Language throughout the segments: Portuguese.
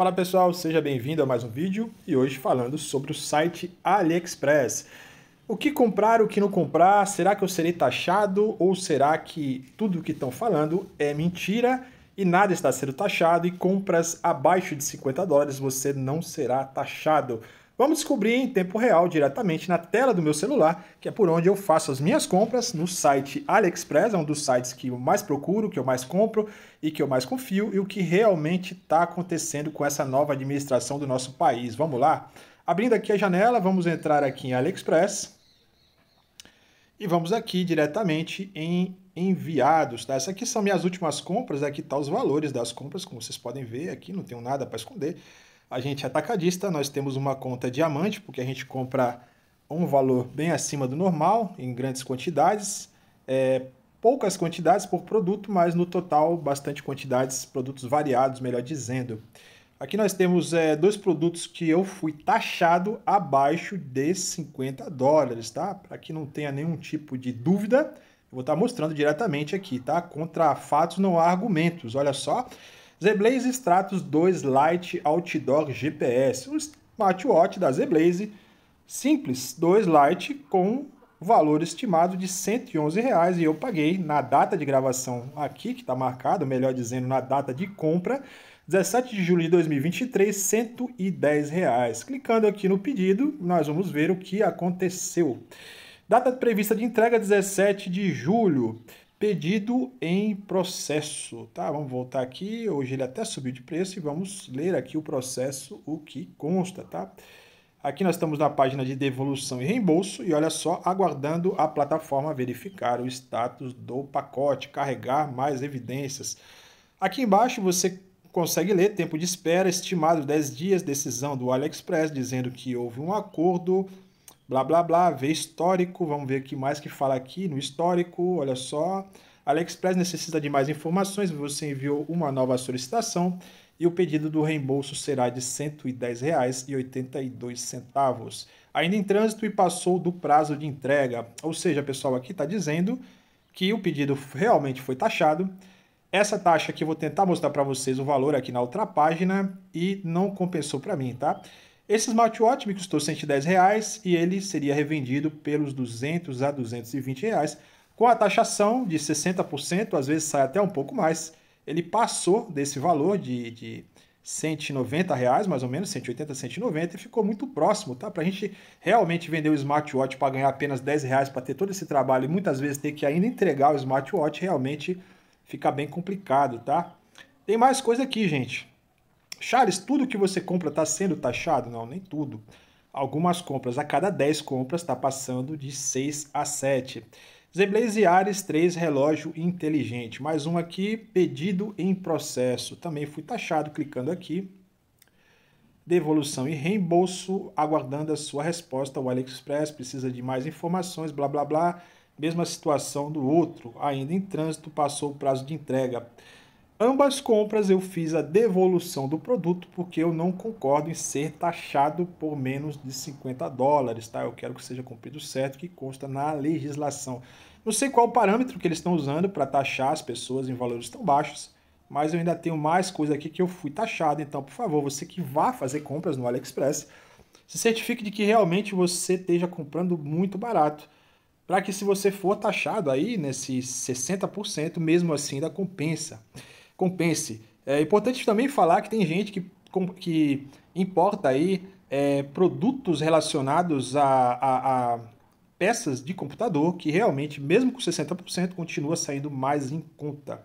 Fala pessoal, seja bem-vindo a mais um vídeo e hoje falando sobre o site AliExpress. O que comprar, o que não comprar, será que eu serei taxado ou será que tudo o que estão falando é mentira e nada está sendo taxado e compras abaixo de 50 dólares você não será taxado? Vamos descobrir em tempo real, diretamente na tela do meu celular, que é por onde eu faço as minhas compras, no site AliExpress, é um dos sites que eu mais procuro, que eu mais compro e que eu mais confio, e o que realmente está acontecendo com essa nova administração do nosso país. Vamos lá? Abrindo aqui a janela, vamos entrar aqui em AliExpress e vamos aqui diretamente em enviados, tá? Essas aqui são minhas últimas compras, aqui tá os valores das compras, como vocês podem ver aqui, não tenho nada para esconder a gente é atacadista, nós temos uma conta diamante, porque a gente compra um valor bem acima do normal, em grandes quantidades, é, poucas quantidades por produto, mas no total bastante quantidades, produtos variados, melhor dizendo. Aqui nós temos é, dois produtos que eu fui taxado abaixo de 50 dólares, tá? Para que não tenha nenhum tipo de dúvida, eu vou estar tá mostrando diretamente aqui, tá? Contra fatos não há argumentos, olha só. Zeblaze Stratos 2 Lite Outdoor GPS, um smartwatch da Zeblaze, simples, 2 Lite com valor estimado de R$ 111,00 e eu paguei na data de gravação aqui, que está marcado, melhor dizendo, na data de compra, 17 de julho de 2023, R$ 110,00. Clicando aqui no pedido, nós vamos ver o que aconteceu. Data prevista de entrega 17 de julho. Pedido em processo, tá? Vamos voltar aqui, hoje ele até subiu de preço e vamos ler aqui o processo, o que consta, tá? Aqui nós estamos na página de devolução e reembolso e olha só, aguardando a plataforma verificar o status do pacote, carregar mais evidências. Aqui embaixo você consegue ler tempo de espera estimado 10 dias, decisão do AliExpress dizendo que houve um acordo blá blá blá, ver histórico, vamos ver o que mais que fala aqui no histórico, olha só. AliExpress necessita de mais informações, você enviou uma nova solicitação e o pedido do reembolso será de R$ 110,82. Ainda em trânsito e passou do prazo de entrega, ou seja, pessoal, aqui está dizendo que o pedido realmente foi taxado. Essa taxa aqui eu vou tentar mostrar para vocês o valor aqui na outra página e não compensou para mim, tá? Esse smartwatch me custou 110 reais e ele seria revendido pelos 200 a 220 reais, com a taxação de 60%, às vezes sai até um pouco mais. Ele passou desse valor de, de 190 reais, mais ou menos, 180, 190, e ficou muito próximo, tá? Para a gente realmente vender o smartwatch para ganhar apenas 10 reais para ter todo esse trabalho e muitas vezes ter que ainda entregar o smartwatch, realmente fica bem complicado, tá? Tem mais coisa aqui, gente. Charles, tudo que você compra está sendo taxado? Não, nem tudo. Algumas compras, a cada 10 compras, está passando de 6 a 7. Zeblaze Ares 3, relógio inteligente. Mais um aqui, pedido em processo. Também fui taxado clicando aqui. Devolução e reembolso, aguardando a sua resposta. O AliExpress precisa de mais informações, blá blá blá. Mesma situação do outro, ainda em trânsito, passou o prazo de entrega. Ambas compras eu fiz a devolução do produto porque eu não concordo em ser taxado por menos de 50 dólares, tá? Eu quero que seja cumprido certo que consta na legislação. Não sei qual parâmetro que eles estão usando para taxar as pessoas em valores tão baixos, mas eu ainda tenho mais coisa aqui que eu fui taxado, então por favor, você que vá fazer compras no AliExpress, se certifique de que realmente você esteja comprando muito barato para que se você for taxado aí nesses 60%, mesmo assim ainda compensa compense. É importante também falar que tem gente que, que importa aí é, produtos relacionados a, a, a, peças de computador que realmente, mesmo com 60%, continua saindo mais em conta.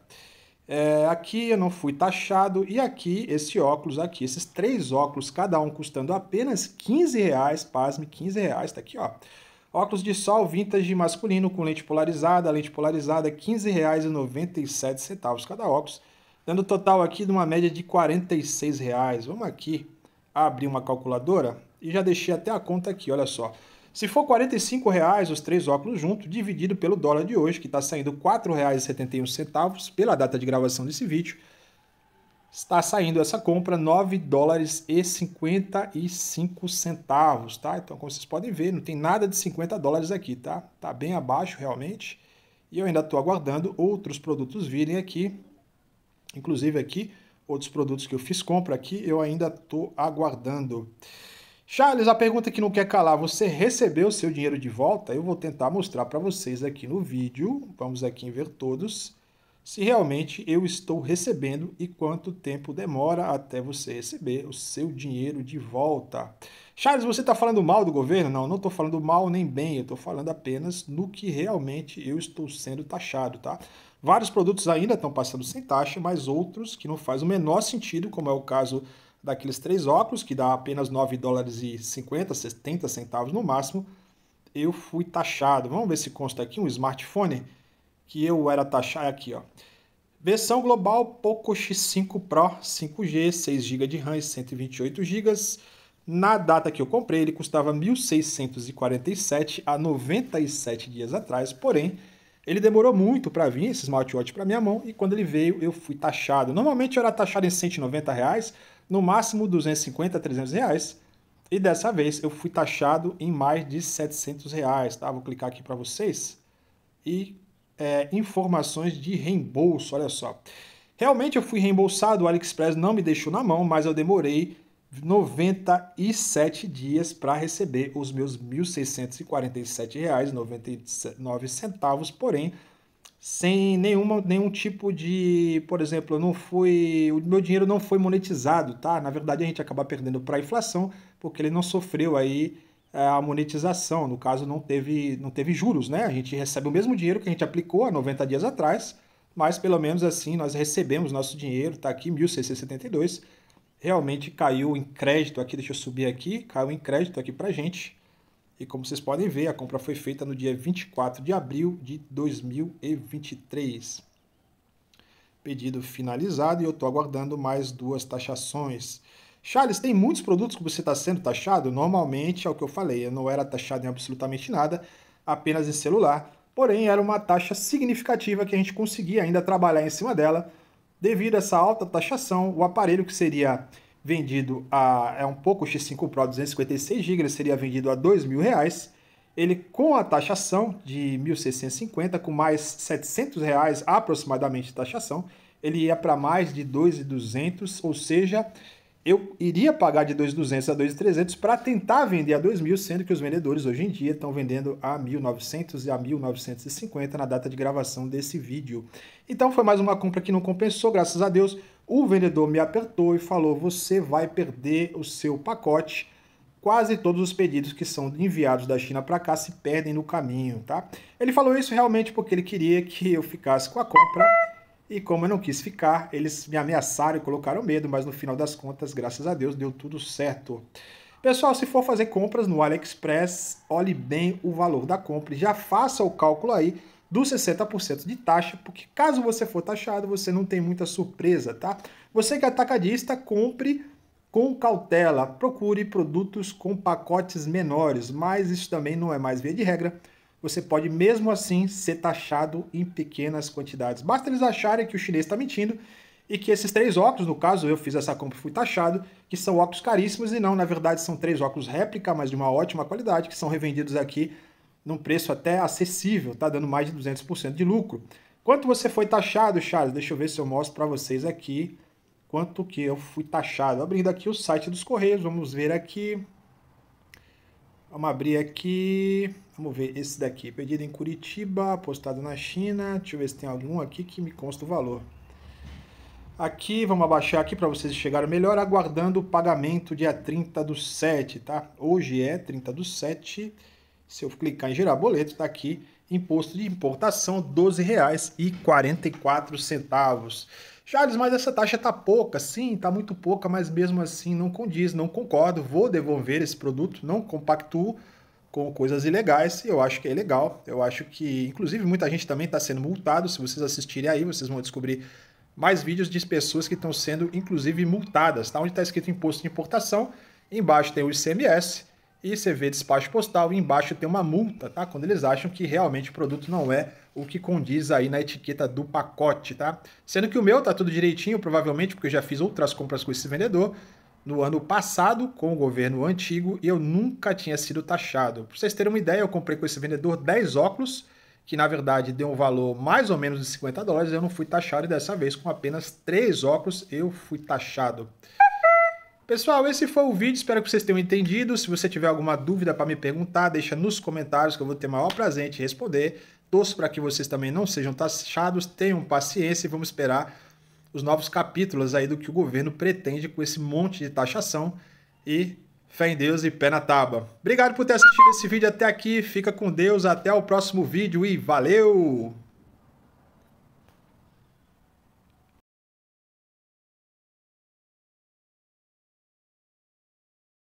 É, aqui eu não fui taxado e aqui esse óculos aqui, esses três óculos, cada um custando apenas 15 reais, pasme, 15 reais, tá aqui ó. Óculos de sol vintage masculino com lente polarizada, lente polarizada R$15,97 cada óculos dando total aqui de uma média de R$ reais. Vamos aqui abrir uma calculadora e já deixei até a conta aqui, olha só. Se for R$ reais os três óculos juntos, dividido pelo dólar de hoje, que está saindo R$ 4,71 pela data de gravação desse vídeo, está saindo essa compra 9 dólares e 55 centavos, tá? Então, como vocês podem ver, não tem nada de 50 dólares aqui, tá? Tá bem abaixo realmente. E eu ainda estou aguardando outros produtos virem aqui Inclusive aqui, outros produtos que eu fiz compra aqui, eu ainda estou aguardando. Charles, a pergunta que não quer calar, você recebeu o seu dinheiro de volta? Eu vou tentar mostrar para vocês aqui no vídeo, vamos aqui em ver todos, se realmente eu estou recebendo e quanto tempo demora até você receber o seu dinheiro de volta. Charles, você está falando mal do governo? Não, não estou falando mal nem bem, eu estou falando apenas no que realmente eu estou sendo taxado, tá? Vários produtos ainda estão passando sem taxa, mas outros que não faz o menor sentido, como é o caso daqueles três óculos, que dá apenas 9 dólares e 50, 70 centavos no máximo, eu fui taxado. Vamos ver se consta aqui um smartphone que eu era taxado é aqui, ó. Versão global Poco X5 Pro 5G, 6 GB de RAM e 128 GB. Na data que eu comprei, ele custava 1.647 a 97 dias atrás, porém, ele demorou muito para vir, esse smartwatch, para minha mão, e quando ele veio, eu fui taxado. Normalmente eu era taxado em 190 reais, no máximo 250, 300 reais. E dessa vez eu fui taxado em mais de 700 reais, tá? Vou clicar aqui para vocês. E é, informações de reembolso, olha só. Realmente eu fui reembolsado, o AliExpress não me deixou na mão, mas eu demorei 97 dias para receber os meus R$ 1.647,99, porém, sem nenhuma, nenhum tipo de, por exemplo, não foi o meu dinheiro não foi monetizado, tá? Na verdade, a gente acaba perdendo para a inflação, porque ele não sofreu aí é, a monetização, no caso não teve, não teve juros, né? A gente recebe o mesmo dinheiro que a gente aplicou há 90 dias atrás, mas pelo menos assim nós recebemos nosso dinheiro, tá aqui 1672 realmente caiu em crédito aqui, deixa eu subir aqui, caiu em crédito aqui para gente. E como vocês podem ver, a compra foi feita no dia 24 de abril de 2023. Pedido finalizado e eu estou aguardando mais duas taxações. Charles, tem muitos produtos que você está sendo taxado? Normalmente é o que eu falei, eu não era taxado em absolutamente nada, apenas em celular. Porém, era uma taxa significativa que a gente conseguia ainda trabalhar em cima dela Devido a essa alta taxação, o aparelho que seria vendido a é um pouco X5 Pro 256 GB seria vendido a R$ reais. Ele com a taxação de 1.650 com mais setecentos reais aproximadamente de taxação, ele ia para mais de 2.200, ou seja, eu iria pagar de 2.200 a 2.300 para tentar vender a 2.000, sendo que os vendedores hoje em dia estão vendendo a 1.900 e a 1.950 na data de gravação desse vídeo. Então foi mais uma compra que não compensou, graças a Deus. O vendedor me apertou e falou: "Você vai perder o seu pacote. Quase todos os pedidos que são enviados da China para cá se perdem no caminho, tá?" Ele falou isso realmente porque ele queria que eu ficasse com a compra e como eu não quis ficar, eles me ameaçaram e colocaram medo, mas no final das contas, graças a Deus, deu tudo certo. Pessoal, se for fazer compras no AliExpress, olhe bem o valor da compra e já faça o cálculo aí dos 60% de taxa, porque caso você for taxado, você não tem muita surpresa, tá? Você que é atacadista, compre com cautela, procure produtos com pacotes menores, mas isso também não é mais via de regra você pode mesmo assim ser taxado em pequenas quantidades. Basta eles acharem que o chinês está mentindo e que esses três óculos, no caso eu fiz essa compra e fui taxado, que são óculos caríssimos e não, na verdade são três óculos réplica, mas de uma ótima qualidade, que são revendidos aqui num preço até acessível, tá dando mais de 200% de lucro. Quanto você foi taxado, Charles? Deixa eu ver se eu mostro para vocês aqui quanto que eu fui taxado. Abrindo aqui o site dos Correios, vamos ver aqui. Vamos abrir aqui. Vamos ver esse daqui. Pedido em Curitiba, postado na China. Deixa eu ver se tem algum aqui que me consta o valor. Aqui, vamos abaixar aqui para vocês chegarem melhor, aguardando o pagamento dia 30 do 7, tá? Hoje é 30 do 7. Se eu clicar em gerar boleto, está aqui. Imposto de importação, R$ 12,44. Charles, mas essa taxa está pouca. Sim, está muito pouca, mas mesmo assim não condiz, não concordo, vou devolver esse produto, não compactuo com coisas ilegais, eu acho que é ilegal. Eu acho que, inclusive, muita gente também está sendo multado. Se vocês assistirem aí, vocês vão descobrir mais vídeos de pessoas que estão sendo, inclusive, multadas, tá? Onde está escrito imposto de importação, embaixo tem o ICMS, e você vê despacho postal e embaixo tem uma multa, tá? Quando eles acham que realmente o produto não é o que condiz aí na etiqueta do pacote, tá? Sendo que o meu tá tudo direitinho, provavelmente, porque eu já fiz outras compras com esse vendedor no ano passado com o governo antigo e eu nunca tinha sido taxado. Para vocês terem uma ideia, eu comprei com esse vendedor 10 óculos, que na verdade deu um valor mais ou menos de 50 dólares, eu não fui taxado e dessa vez com apenas 3 óculos eu fui taxado. Pessoal, esse foi o vídeo, espero que vocês tenham entendido. Se você tiver alguma dúvida para me perguntar, deixa nos comentários que eu vou ter o maior prazer em responder. Torço para que vocês também não sejam taxados, tenham paciência e vamos esperar os novos capítulos aí do que o governo pretende com esse monte de taxação e fé em Deus e pé na tábua. Obrigado por ter assistido esse vídeo até aqui, fica com Deus, até o próximo vídeo e valeu!